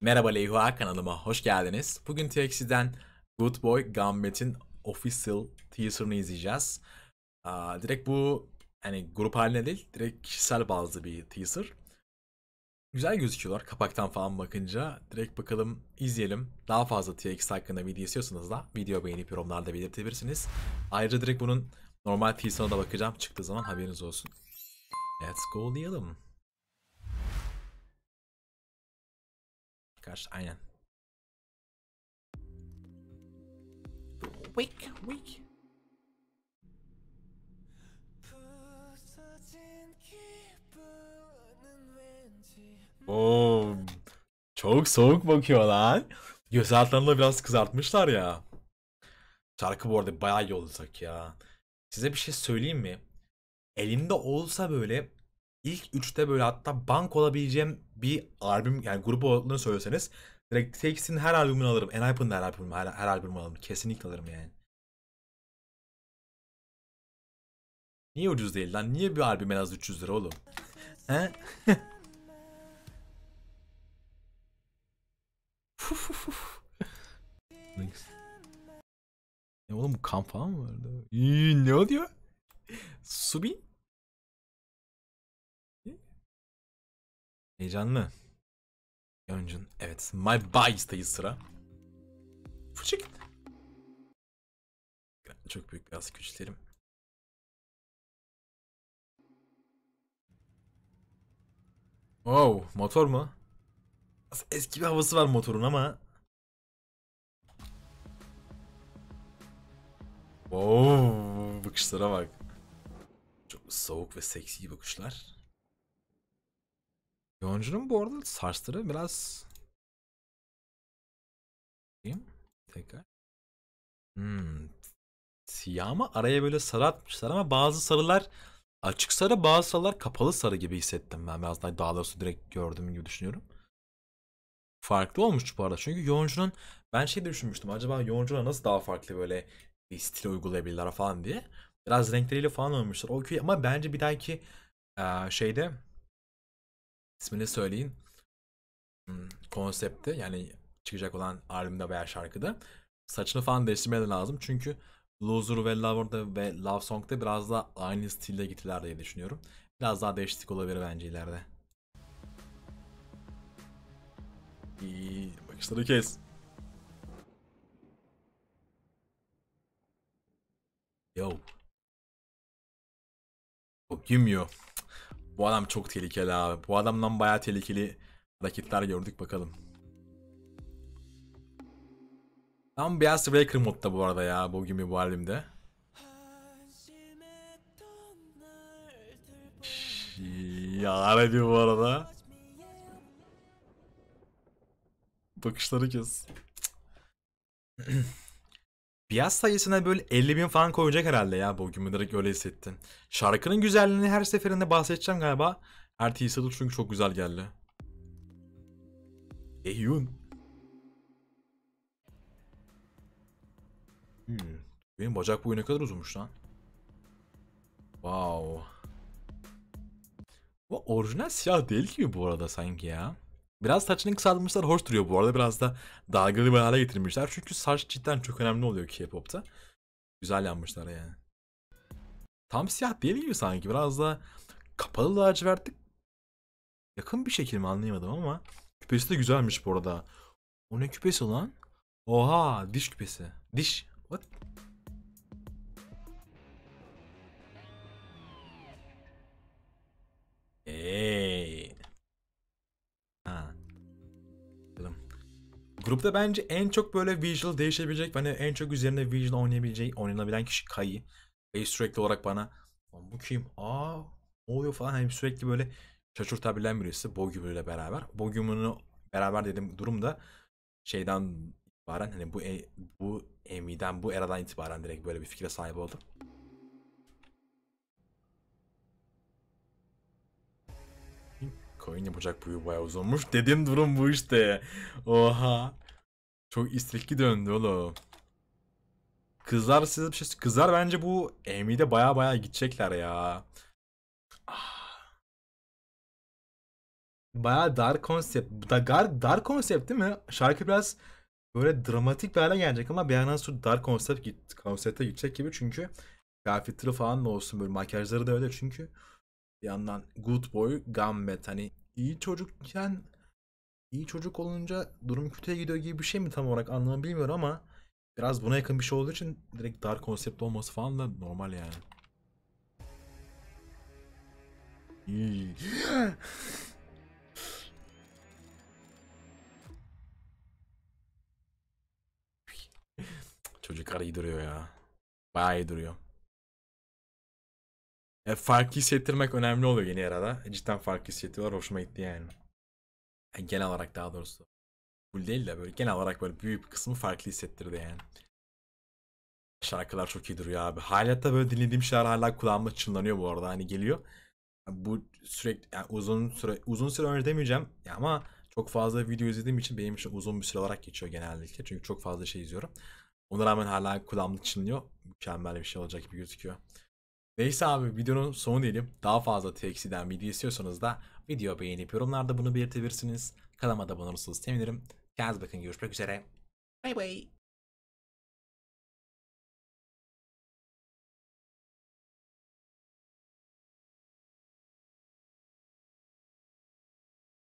Merhaba Leyhua kanalıma hoş geldiniz. Bugün TXT'den Good Boy Gambit'in official teaser'ını izleyeceğiz. Aa, direkt bu hani grup haline değil, direkt kişisel bazı bir teaser. Güzel gözüküyorlar kapaktan falan bakınca. Direkt bakalım izleyelim. Daha fazla TX hakkında video istiyorsanız da video beğenip yorumlarda belirtebilirsiniz. Ayrıca direkt bunun normal teaser'ına da bakacağım çıktığı zaman haberiniz olsun. Let's go diyelim. çıkar. Aynen. Wake, wake. Oo, çok soğuk bakıyor lan. Göz altlarını biraz kızartmışlar ya. Şarkı bu arada bayağı iyi olacak ya. Size bir şey söyleyeyim mi? Elimde olsa böyle ilk üçte böyle hatta bank olabileceğim bir albüm yani grup olduğunu söyleseniz direkt Takes'in her albümünü alırım. Enhypen'ın her albümünü her, her albümünü alırım. Kesinlikle alırım yani. Niye ucuz değil lan? Niye bir albüm en az 300 lira oğlum? He? ne Ya oğlum bu kan falan mı vardı? İyi, ne oluyor? Subi? Heyecanlı. Yoncun. Evet. My Bias'tayız sıra. Fıçık. Çok büyük biraz güçlerim. Wow. Motor mu? Eski bir havası var motorun ama. Wow. Bakışlara bak. Çok soğuk ve seksi bakışlar. Yoncunun bu arada saçları biraz bakayım tekrar. Hmm. Siyah ama araya böyle sarı atmışlar ama bazı sarılar açık sarı bazı sarılar kapalı sarı gibi hissettim ben. Biraz daha, daha doğrusu direkt gördüğüm gibi düşünüyorum. Farklı olmuş bu arada. Çünkü Yoncun'un ben şey de düşünmüştüm. Acaba Yoncun'a nasıl daha farklı böyle bir stil uygulayabilirler falan diye. Biraz renkleriyle falan olmuşlar. O ama bence bir dahaki şeyde ismini söyleyin hmm, konsepte yani çıkacak olan albümde veya şarkıda saçını falan değiştirmeleri lazım. Çünkü Loser ve Lover'da ve Love Song'da biraz daha aynı stilde gittiler diye düşünüyorum. Biraz daha değişiklik olabilir bence ileride. İyi, bakışları kes. Yo. Yok, yemiyor. Bu adam çok tehlikeli abi. Bu adamdan bayağı tehlikeli rakipler gördük bakalım. Tam beyaz Striker modda bu arada ya bugün bir bu halimde. Yar ediyor bu arada. Bakışları kes. Piyas sayısına böyle 50 bin falan koyacak herhalde ya bugün direkt öyle hissettim. Şarkının güzelliğini her seferinde bahsedeceğim galiba. RT Saddle çünkü çok güzel geldi. Eyun. Hmm. Benim bacak boyu ne kadar uzunmuş lan. Wow. Bu orijinal siyah değil gibi bu arada sanki ya. Biraz saçını kısaltmışlar hoş duruyor bu arada. Biraz da dalgalı bir hale getirmişler. Çünkü saç cidden çok önemli oluyor K-pop'ta. Güzel yanmışlar yani. Tam siyah değil gibi sanki. Biraz da kapalı lacivertlik yakın bir şekil mi anlayamadım ama küpesi de güzelmiş bu arada. O ne küpesi lan? Oha diş küpesi. Diş. What? bakalım. Grupta bence en çok böyle visual değişebilecek hani en çok üzerinde visual oynayabileceği oynanabilen kişi Kayı. Kayı sürekli olarak bana bu kim? Aa oluyor falan hani sürekli böyle şaşırtabilen birisi Bogümü ile beraber. Bogümünü beraber dedim durumda şeyden itibaren hani bu e, bu Emi'den bu eradan itibaren direkt böyle bir fikre sahip oldum. Coin yapacak bu bayağı uzunmuş. Dediğim durum bu işte. Oha. Çok istekli döndü oğlum. Kızlar size bir şey Kızlar bence bu Amy'de baya baya gidecekler ya. Ah. Baya dar konsept. Dar, dar konsept değil mi? Şarkı biraz böyle dramatik bir hale gelecek ama bir yandan sonra dar konsept git, konsepte gidecek gibi çünkü kıyafetleri falan da olsun böyle makyajları da öyle çünkü bir yandan Good Boy, Gambit hani iyi çocukken iyi çocuk olunca durum kötüye gidiyor gibi bir şey mi tam olarak anlamı bilmiyorum ama biraz buna yakın bir şey olduğu için direkt dar konsept olması falan da normal yani. İyi. Çocuklar iyi duruyor ya. Bayağı iyi duruyor. E, fark hissettirmek önemli oluyor yeni erada. E, cidden fark hissediyorlar. Hoşuma gitti yani. yani e, genel olarak daha doğrusu. Full değil de böyle genel olarak böyle büyük bir kısmı farklı hissettirdi yani. Şarkılar çok iyi duruyor abi. Hayatta böyle dinlediğim şeyler hala kulağımda çınlanıyor bu arada. Hani geliyor. Bu sürekli yani uzun süre uzun süre öyle demeyeceğim ya ama çok fazla video izlediğim için benim için uzun bir süre olarak geçiyor genellikle. Çünkü çok fazla şey izliyorum. Ona rağmen hala kulağımda çınlıyor. Mükemmel bir şey olacak gibi gözüküyor. Neyse abi videonun sonu diyelim. Daha fazla TXT'den video istiyorsanız da video beğenip yorumlarda bunu belirtebilirsiniz. Kanalıma da abone olursanız sevinirim. Kendinize bakın görüşmek üzere. Bay bay.